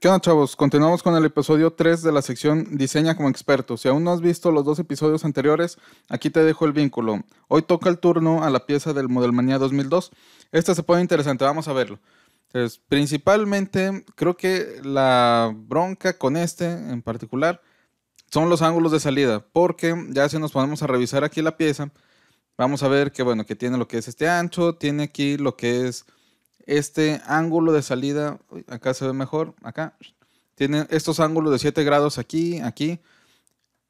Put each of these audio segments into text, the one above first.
¿Qué onda, chavos? Continuamos con el episodio 3 de la sección Diseña como experto. Si aún no has visto los dos episodios anteriores, aquí te dejo el vínculo. Hoy toca el turno a la pieza del Modelmanía 2002. Esta se pone interesante, vamos a verlo. Entonces, principalmente, creo que la bronca con este en particular son los ángulos de salida, porque ya si nos ponemos a revisar aquí la pieza, vamos a ver que, bueno, que tiene lo que es este ancho, tiene aquí lo que es este ángulo de salida, acá se ve mejor, acá, tiene estos ángulos de 7 grados aquí, aquí,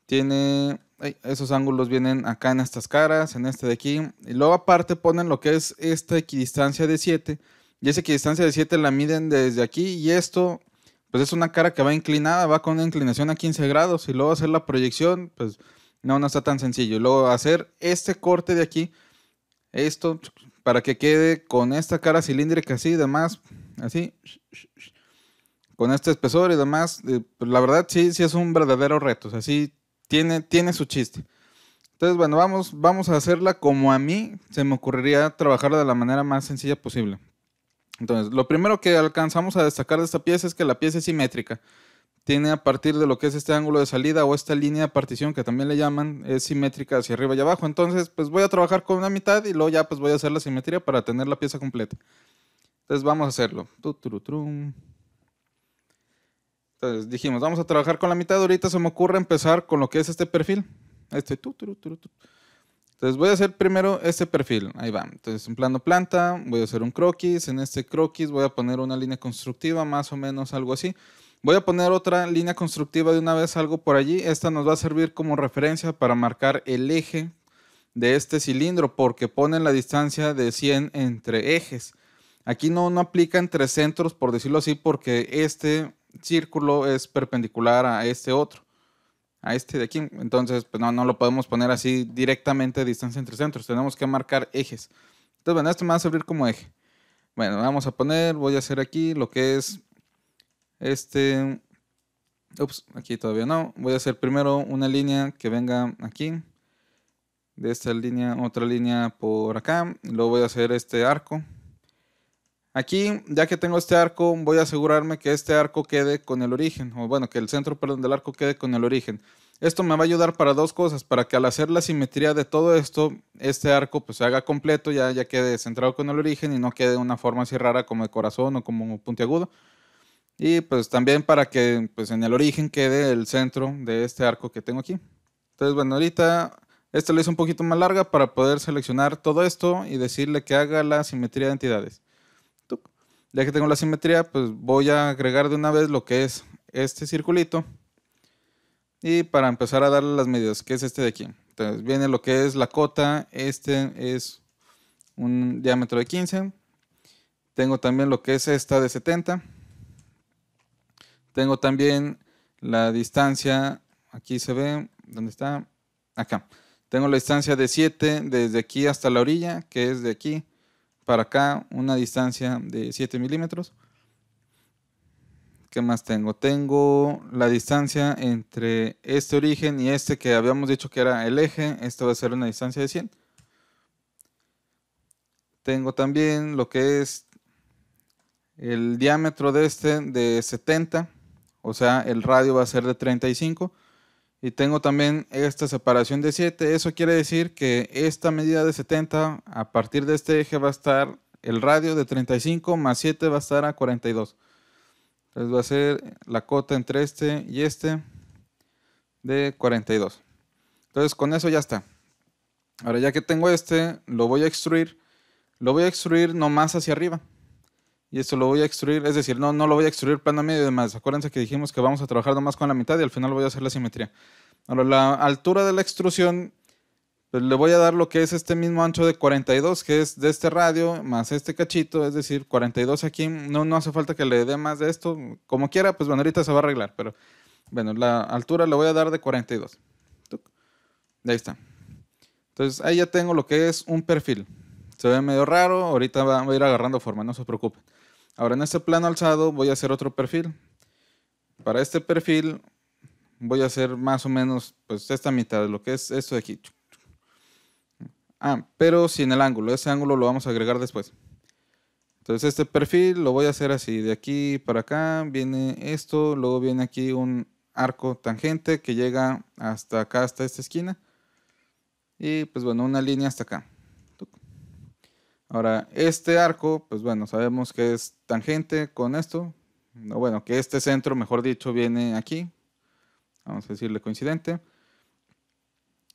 tiene, esos ángulos vienen acá en estas caras, en este de aquí, y luego aparte ponen lo que es esta equidistancia de 7, y esa equidistancia de 7 la miden desde aquí, y esto, pues es una cara que va inclinada, va con una inclinación a 15 grados, y luego hacer la proyección, pues no, no está tan sencillo, y luego hacer este corte de aquí, esto, para que quede con esta cara cilíndrica así, demás, así, con este espesor y demás. Eh, pues, la verdad, sí, sí es un verdadero reto, así tiene, tiene su chiste. Entonces, bueno, vamos, vamos a hacerla como a mí se me ocurriría trabajarla de la manera más sencilla posible. Entonces, lo primero que alcanzamos a destacar de esta pieza es que la pieza es simétrica tiene a partir de lo que es este ángulo de salida o esta línea de partición que también le llaman, es simétrica hacia arriba y abajo. Entonces, pues voy a trabajar con una mitad y luego ya pues voy a hacer la simetría para tener la pieza completa. Entonces vamos a hacerlo. Entonces dijimos, vamos a trabajar con la mitad. Ahorita se me ocurre empezar con lo que es este perfil. Este. Entonces voy a hacer primero este perfil. Ahí va. Entonces un plano planta, voy a hacer un croquis. En este croquis voy a poner una línea constructiva, más o menos algo así. Voy a poner otra línea constructiva de una vez, algo por allí. Esta nos va a servir como referencia para marcar el eje de este cilindro porque pone la distancia de 100 entre ejes. Aquí no, no aplica entre centros, por decirlo así, porque este círculo es perpendicular a este otro, a este de aquí. Entonces, pues, no, no lo podemos poner así directamente distancia entre centros. Tenemos que marcar ejes. Entonces, bueno, esto me va a servir como eje. Bueno, vamos a poner, voy a hacer aquí lo que es este, ups, aquí todavía no. Voy a hacer primero una línea que venga aquí. De esta línea, otra línea por acá. Luego voy a hacer este arco. Aquí, ya que tengo este arco, voy a asegurarme que este arco quede con el origen. O bueno, que el centro, perdón, del arco quede con el origen. Esto me va a ayudar para dos cosas, para que al hacer la simetría de todo esto, este arco pues se haga completo, ya, ya quede centrado con el origen y no quede una forma así rara como de corazón o como puntiagudo, y pues también para que pues, en el origen quede el centro de este arco que tengo aquí. Entonces, bueno, ahorita esta lo hice un poquito más larga para poder seleccionar todo esto y decirle que haga la simetría de entidades. Ya que tengo la simetría, pues voy a agregar de una vez lo que es este circulito. Y para empezar a darle las medidas, que es este de aquí. Entonces viene lo que es la cota, este es un diámetro de 15. Tengo también lo que es esta de 70. Tengo también la distancia, aquí se ve, ¿dónde está? Acá. Tengo la distancia de 7 desde aquí hasta la orilla, que es de aquí para acá, una distancia de 7 milímetros. ¿Qué más tengo? Tengo la distancia entre este origen y este que habíamos dicho que era el eje. esto va a ser una distancia de 100. Tengo también lo que es el diámetro de este de 70 o sea, el radio va a ser de 35. Y tengo también esta separación de 7. Eso quiere decir que esta medida de 70, a partir de este eje va a estar el radio de 35 más 7 va a estar a 42. Entonces va a ser la cota entre este y este de 42. Entonces con eso ya está. Ahora ya que tengo este, lo voy a extruir. Lo voy a extruir nomás hacia arriba y esto lo voy a extruir, es decir, no, no lo voy a extruir plano medio y demás. Acuérdense que dijimos que vamos a trabajar nomás con la mitad y al final voy a hacer la simetría. Ahora, la altura de la extrusión, pues, le voy a dar lo que es este mismo ancho de 42, que es de este radio, más este cachito, es decir, 42 aquí. No, no hace falta que le dé más de esto. Como quiera, pues bueno, ahorita se va a arreglar, pero bueno, la altura le voy a dar de 42. Ahí está. Entonces, ahí ya tengo lo que es un perfil. Se ve medio raro, ahorita va a ir agarrando forma, no se preocupen. Ahora en este plano alzado voy a hacer otro perfil. Para este perfil voy a hacer más o menos pues esta mitad de lo que es esto de aquí. Ah, pero sin el ángulo. Ese ángulo lo vamos a agregar después. Entonces este perfil lo voy a hacer así. De aquí para acá viene esto. Luego viene aquí un arco tangente que llega hasta acá, hasta esta esquina. Y pues bueno, una línea hasta acá. Ahora, este arco, pues bueno, sabemos que es tangente con esto. bueno, que este centro, mejor dicho, viene aquí. Vamos a decirle coincidente.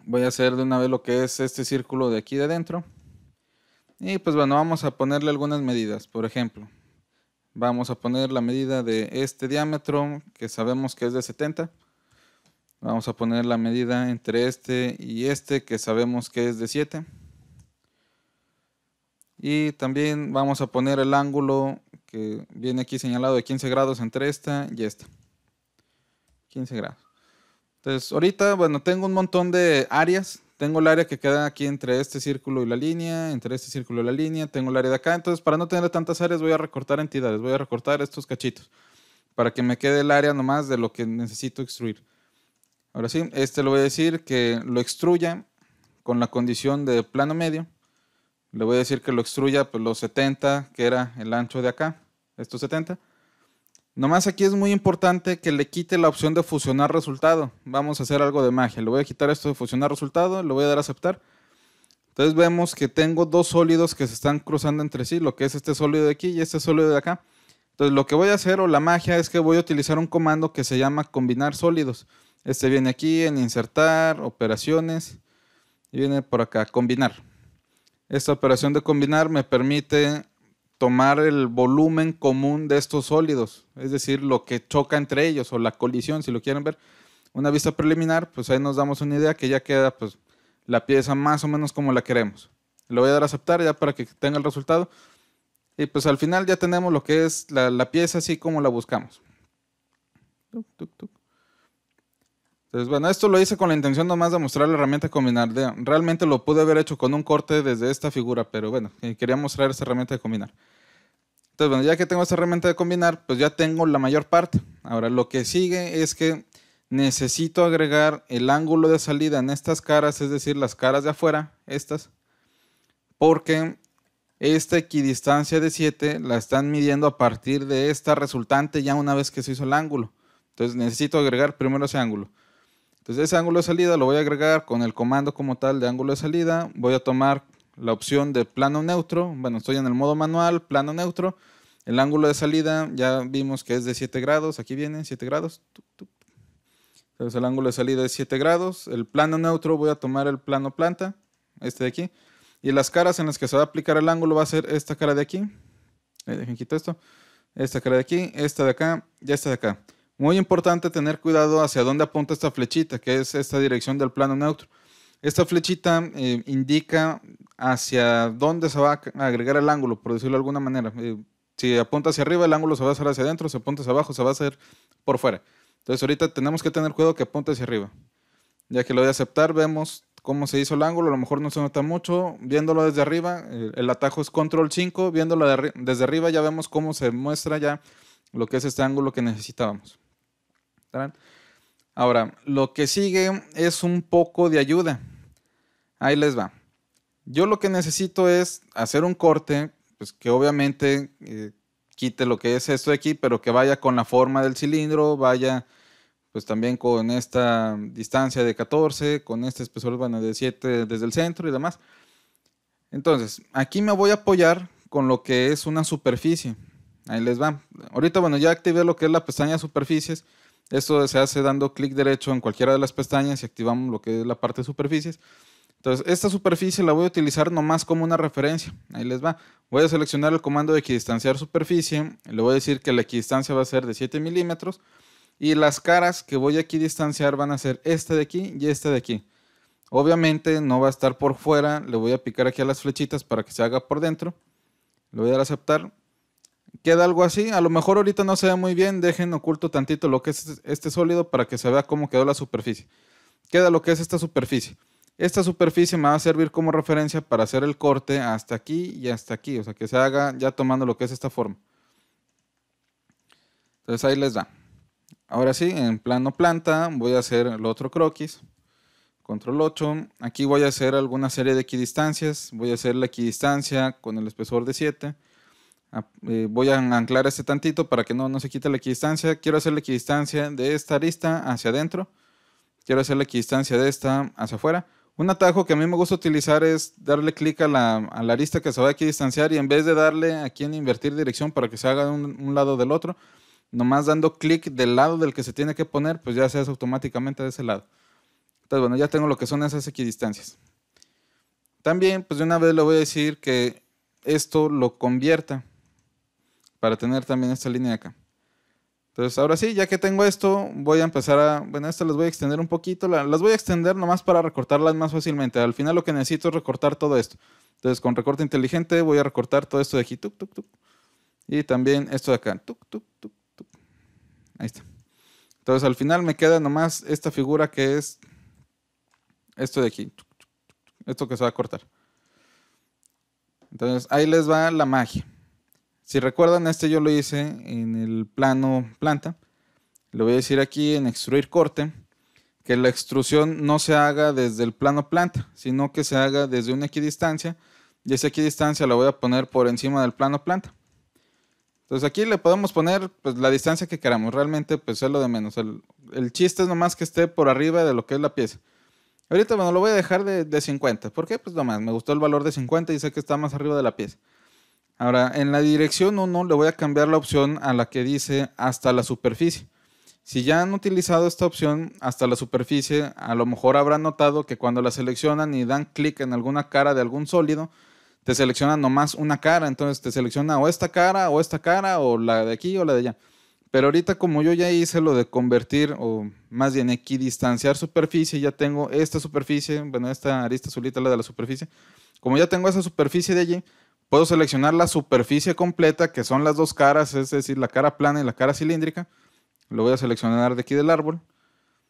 Voy a hacer de una vez lo que es este círculo de aquí de adentro. Y pues bueno, vamos a ponerle algunas medidas. Por ejemplo, vamos a poner la medida de este diámetro, que sabemos que es de 70. Vamos a poner la medida entre este y este, que sabemos que es de 7. Y también vamos a poner el ángulo que viene aquí señalado de 15 grados entre esta y esta. 15 grados. Entonces, ahorita, bueno, tengo un montón de áreas. Tengo el área que queda aquí entre este círculo y la línea, entre este círculo y la línea. Tengo el área de acá. Entonces, para no tener tantas áreas, voy a recortar entidades. Voy a recortar estos cachitos para que me quede el área nomás de lo que necesito extruir. Ahora sí, este lo voy a decir que lo extruya con la condición de plano medio. Le voy a decir que lo extruya pues, los 70, que era el ancho de acá, estos 70. Nomás aquí es muy importante que le quite la opción de fusionar resultado. Vamos a hacer algo de magia. Le voy a quitar esto de fusionar resultado, le voy a dar a aceptar. Entonces vemos que tengo dos sólidos que se están cruzando entre sí, lo que es este sólido de aquí y este sólido de acá. Entonces lo que voy a hacer o la magia es que voy a utilizar un comando que se llama combinar sólidos. Este viene aquí en insertar, operaciones, y viene por acá, combinar. Esta operación de combinar me permite tomar el volumen común de estos sólidos, es decir, lo que choca entre ellos o la colisión, si lo quieren ver. Una vista preliminar, pues ahí nos damos una idea que ya queda pues, la pieza más o menos como la queremos. Lo voy a dar a aceptar ya para que tenga el resultado. Y pues al final ya tenemos lo que es la, pieza así como la buscamos. Entonces, bueno, esto lo hice con la intención nomás de mostrar la herramienta combinar. realmente lo pude haber hecho con un corte desde esta figura, pero bueno, eh, quería mostrar esa herramienta de combinar. Entonces, bueno, ya que tengo esta herramienta de combinar, pues ya tengo la mayor parte. Ahora, lo que sigue es que necesito agregar el ángulo de salida en estas caras, es decir, las caras de afuera, estas, porque esta equidistancia de 7 la están midiendo a partir de esta resultante ya una vez que se hizo el ángulo. Entonces necesito agregar primero ese ángulo. Entonces ese ángulo de salida lo voy a agregar con el comando como tal de ángulo de salida. Voy a tomar la opción de plano neutro. Bueno, estoy en el modo manual, plano neutro. El ángulo de salida ya vimos que es de 7 grados. Aquí viene 7 grados. Entonces el ángulo de salida es 7 grados. El plano neutro voy a tomar el plano planta, este de aquí. Y las caras en las que se va a aplicar el ángulo va a ser esta cara de aquí. Eh, dejen quitar esto. Esta cara de aquí, esta de acá y esta de acá. Muy importante tener cuidado hacia dónde apunta esta flechita, que es esta dirección del plano neutro. Esta flechita eh, indica hacia dónde se va a agregar el ángulo, por decirlo de alguna manera. Eh, si apunta hacia arriba, el ángulo se va a hacer hacia adentro, si apunta hacia abajo, se va a hacer por fuera. Entonces ahorita tenemos que tener cuidado que apunte hacia arriba. Ya que lo voy a aceptar, vemos cómo se hizo el ángulo, a lo mejor no se nota mucho, viéndolo desde arriba, eh, el atajo es control 5, viéndolo desde arriba ya vemos cómo se muestra ya lo que es este ángulo que necesitábamos. Ahora, lo que sigue es un poco de ayuda. Ahí les va. Yo lo que necesito es hacer un corte, pues que obviamente eh, quite lo que es esto de aquí, pero que vaya con la forma del cilindro, vaya pues también con esta distancia de 14, con este espesor de 7 desde el centro y demás. Entonces, aquí me voy a apoyar con lo que es una superficie. Ahí les va. Ahorita, bueno, ya activé lo que es la pestaña de superficies esto se hace dando clic derecho en cualquiera de las pestañas y activamos lo que es la parte de superficies. Entonces, esta superficie la voy a utilizar nomás como una referencia. Ahí les va. Voy a seleccionar el comando de equidistanciar superficie. Le voy a decir que la equidistancia va a ser de 7 milímetros. Y las caras que voy a equidistanciar van a ser esta de aquí y esta de aquí. Obviamente no va a estar por fuera. Le voy a picar aquí a las flechitas para que se haga por dentro. Le voy a dar a aceptar queda algo así. A lo mejor ahorita no se ve muy bien, dejen oculto tantito lo que es este sólido para que se vea cómo quedó la superficie. Queda lo que es esta superficie. Esta superficie me va a servir como referencia para hacer el corte hasta aquí y hasta aquí, o sea que se haga ya tomando lo que es esta forma. Entonces ahí les da. Ahora sí, en plano planta voy a hacer el otro croquis. Control 8. Aquí voy a hacer alguna serie de equidistancias. Voy a hacer la equidistancia con el espesor de 7 eh, voy a anclar este tantito para que no, no se quite la equidistancia. Quiero hacer la equidistancia de esta arista hacia adentro. Quiero hacer la equidistancia de esta hacia afuera. Un atajo que a mí me gusta utilizar es darle clic a la, a arista que se va a equidistanciar y en vez de darle aquí en invertir dirección para que se haga de un, un lado del otro, nomás dando clic del lado del que se tiene que poner, pues ya se hace automáticamente de ese lado. Entonces, bueno, ya tengo lo que son esas equidistancias. También, pues de una vez le voy a decir que esto lo convierta para tener también esta línea acá. Entonces, ahora sí, ya que tengo esto, voy a empezar a... Bueno, estas las voy a extender un poquito. Las voy a extender nomás para recortarlas más fácilmente. Al final lo que necesito es recortar todo esto. Entonces, con recorte inteligente voy a recortar todo esto de aquí. Y también esto de acá. Ahí está. Entonces, al final me queda nomás esta figura que es esto de aquí. esto que se va a cortar. Entonces, ahí les va la magia. Si recuerdan, este yo lo hice en el plano planta. Le voy a decir aquí en extruir corte, que la extrusión no se haga desde el plano planta, sino que se haga desde una equidistancia. Y esa equidistancia la voy a poner por encima del plano planta. Entonces aquí le podemos poner pues, la distancia que queramos. Realmente pues es lo de menos. El, chiste es nomás que esté por arriba de lo que es la pieza. Ahorita bueno, lo voy a dejar de, de 50. ¿Por qué? Pues nomás, me gustó el valor de 50 y sé que está más arriba de la pieza. Ahora, en la dirección 1 le voy a cambiar la opción a la que dice hasta la superficie. Si ya han utilizado esta opción hasta la superficie, a lo mejor habrán notado que cuando la seleccionan y dan clic en alguna cara de algún sólido, te selecciona nomás una cara, entonces te selecciona o esta cara o esta cara o la de aquí o la de allá. Pero ahorita como yo ya hice lo de convertir o más bien equidistanciar superficie, ya tengo esta superficie, bueno, esta arista solita, la de la superficie, como ya tengo esa superficie de allí, Puedo seleccionar la superficie completa, que son las dos caras, es decir, la cara plana y la cara cilíndrica. Lo voy a seleccionar de aquí del árbol.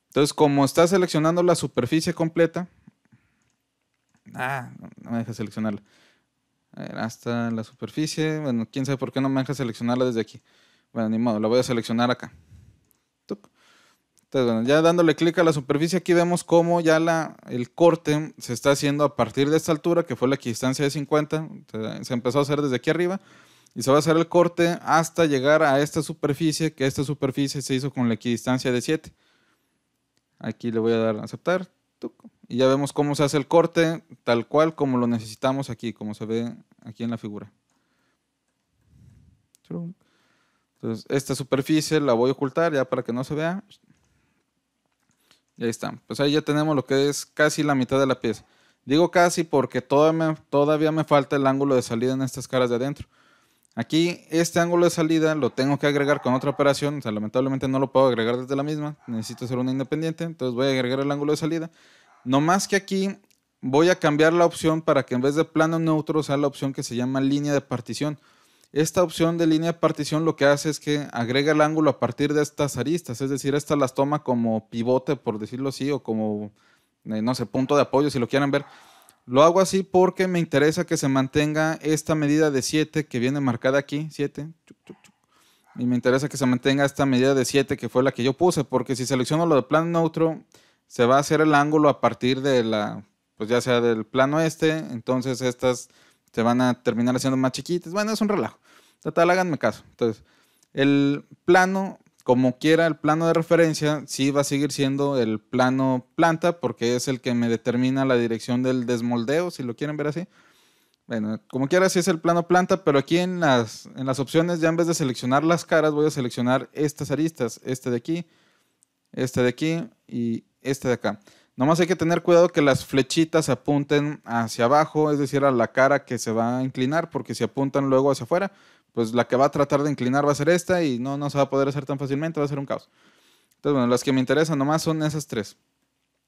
Entonces, como está seleccionando la superficie completa, ah, no me deja seleccionarla. hasta la superficie, bueno, quién sabe por qué no me deja seleccionarla desde aquí. Bueno, ni modo, la voy a seleccionar acá. Entonces, ya dándole clic a la superficie, aquí vemos cómo ya la, el corte se está haciendo a partir de esta altura, que fue la equidistancia de 50, se empezó a hacer desde aquí arriba, y se va a hacer el corte hasta llegar a esta superficie, que esta superficie se hizo con la equidistancia de 7. Aquí le voy a dar a aceptar, y ya vemos cómo se hace el corte, tal cual como lo necesitamos aquí, como se ve aquí en la figura. Entonces, esta superficie la voy a ocultar ya para que no se vea. Ahí está. Pues ahí ya tenemos lo que es casi la mitad de la pieza. Digo casi porque todavía me, falta el ángulo de salida en estas caras de adentro. Aquí este ángulo de salida lo tengo que agregar con otra operación, o sea, lamentablemente no lo puedo agregar desde la misma, necesito hacer una independiente, entonces voy a agregar el ángulo de salida. No más que aquí voy a cambiar la opción para que en vez de plano neutro sea la opción que se llama línea de partición. Esta opción de línea de partición lo que hace es que agrega el ángulo a partir de estas aristas, es decir, estas las toma como pivote, por decirlo así, o como, eh, no sé, punto de apoyo, si lo quieren ver. Lo hago así porque me interesa que se mantenga esta medida de 7 que viene marcada aquí, 7. Y me interesa que se mantenga esta medida de 7 que fue la que yo puse, porque si selecciono lo de plano neutro, se va a hacer el ángulo a partir de la, pues ya sea del plano este, entonces estas se van a terminar haciendo más chiquitas. Bueno, es un relajo. Total, háganme caso. Entonces, el plano, como quiera, el plano de referencia sí va a seguir siendo el plano planta porque es el que me determina la dirección del desmoldeo, si lo quieren ver así. Bueno, como quiera, sí es el plano planta, pero aquí en las, en las opciones, ya en vez de seleccionar las caras, voy a seleccionar estas aristas, este de aquí, este de aquí y este de acá. Nomás hay que tener cuidado que las flechitas apunten hacia abajo, es decir, a la cara que se va a inclinar, porque si apuntan luego hacia afuera, pues la que va a tratar de inclinar va a ser esta y no, no se va a poder hacer tan fácilmente, va a ser un caos. Entonces, bueno, las que me interesan nomás son esas tres.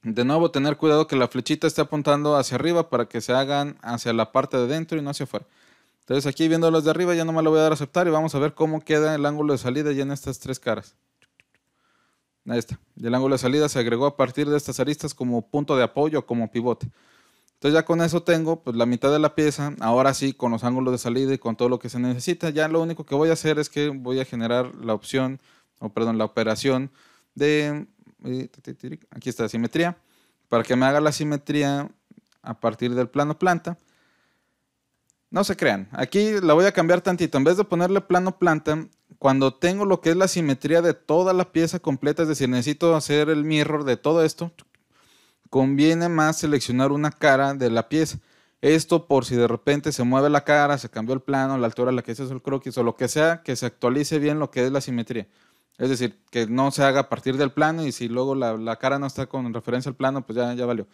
De nuevo, tener cuidado que la flechita esté apuntando hacia arriba para que se hagan hacia la parte de dentro y no hacia afuera. Entonces aquí viendo las de arriba ya me lo voy a dar a aceptar y vamos a ver cómo queda el ángulo de salida ya en estas tres caras. Ahí está. Y el ángulo de salida se agregó a partir de estas aristas como punto de apoyo, como pivote. Entonces ya con eso tengo pues, la mitad de la pieza. Ahora sí, con los ángulos de salida y con todo lo que se necesita, ya lo único que voy a hacer es que voy a generar la opción, o perdón, la operación de... Eh, aquí está, simetría. Para que me haga la simetría a partir del plano planta. No se crean. Aquí la voy a cambiar tantito. En vez de ponerle plano planta, cuando tengo lo que es la simetría de toda la pieza completa, es decir, necesito hacer el mirror de todo esto, conviene más seleccionar una cara de la pieza. Esto por si de repente se mueve la cara, se cambió el plano, la altura la que se el croquis o lo que sea, que se actualice bien lo que es la simetría. Es decir, que no se haga a partir del plano y si luego la, la cara no está con referencia al plano, pues ya, ya valió.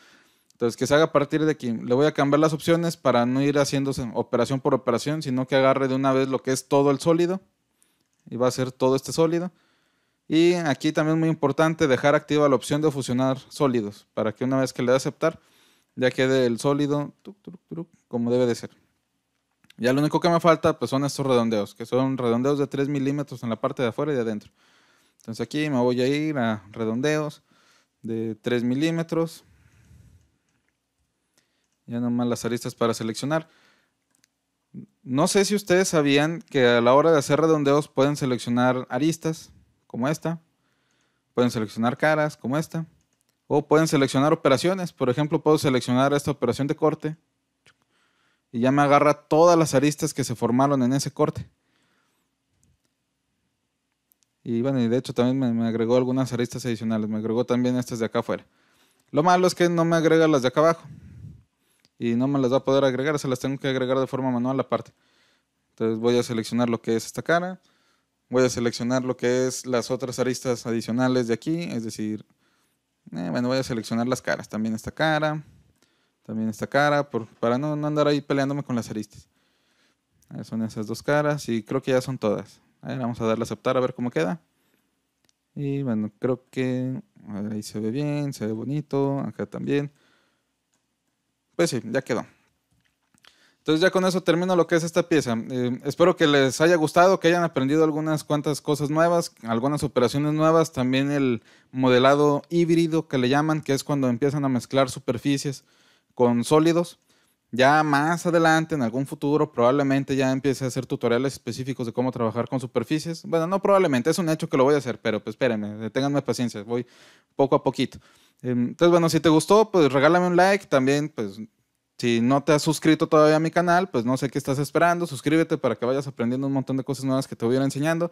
Entonces, que se haga a partir de aquí. Le voy a cambiar las opciones para no ir haciéndose operación por operación, sino que agarre de una vez lo que es todo el sólido. Y va a ser todo este sólido. Y aquí también es muy importante dejar activa la opción de fusionar sólidos, para que una vez que le dé aceptar, ya quede el sólido como debe de ser. Ya lo único que me falta pues, son estos redondeos, que son redondeos de 3 milímetros en la parte de afuera y de adentro. Entonces aquí me voy a ir a redondeos de 3 milímetros ya nomás las aristas para seleccionar. No sé si ustedes sabían que a la hora de hacer redondeos pueden seleccionar aristas, como esta, pueden seleccionar caras, como esta, o pueden seleccionar operaciones. Por ejemplo, puedo seleccionar esta operación de corte y ya me agarra todas las aristas que se formaron en ese corte. Y bueno, y de hecho también me, agregó algunas aristas adicionales, me agregó también estas de acá afuera. Lo malo es que no me agrega las de acá abajo y no me las va a poder agregar, se las tengo que agregar de forma manual aparte. Entonces voy a seleccionar lo que es esta cara, voy a seleccionar lo que es las otras aristas adicionales de aquí, es decir, eh, bueno, voy a seleccionar las caras, también esta cara, también esta cara, para no, andar ahí peleándome con las aristas. Eh, son esas dos caras y creo que ya son todas. vamos a darle a aceptar a ver cómo queda. Y bueno, creo que ahí se ve bien, se ve bonito, acá también. Pues sí, ya quedó. Entonces ya con eso termino lo que es esta pieza. Eh, espero que les haya gustado, que hayan aprendido algunas cuantas cosas nuevas, algunas operaciones nuevas, también el modelado híbrido que le llaman, que es cuando empiezan a mezclar superficies con sólidos. Ya más adelante, en algún futuro, probablemente ya empiece a hacer tutoriales específicos de cómo trabajar con superficies. Bueno, no probablemente, es un hecho que lo voy a hacer, pero pues espérenme, eh, ténganme paciencia, voy poco a poquito. Em, entonces, bueno, si te gustó, pues regálame un like. También, pues, si no te has suscrito todavía a mi canal, pues no sé qué estás esperando. Suscríbete para que vayas aprendiendo un montón de cosas nuevas que te voy a ir enseñando.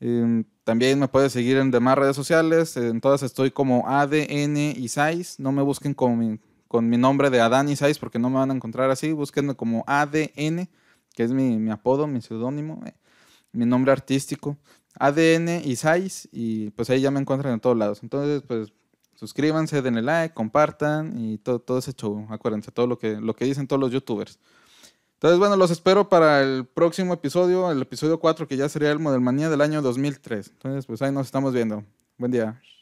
Em, también me puedes seguir en demás redes sociales. En todas estoy como ADN Isais. No me busquen con mi, nombre de Adán Isais porque no me van a encontrar así. Búsquenme como ADN, que es mi, apodo, mi seudónimo, eh, mi nombre artístico. ADN Isais. Y pues ahí ya me encuentran en todos lados. Entonces, pues suscríbanse, denle like, compartan y todo, todo ese show. Acuérdense, todo lo que, lo que dicen todos los youtubers. Entonces, bueno, los espero para el próximo episodio, el episodio 4, que ya sería el Manía del año 2003. Entonces, pues ahí nos estamos viendo. Buen día.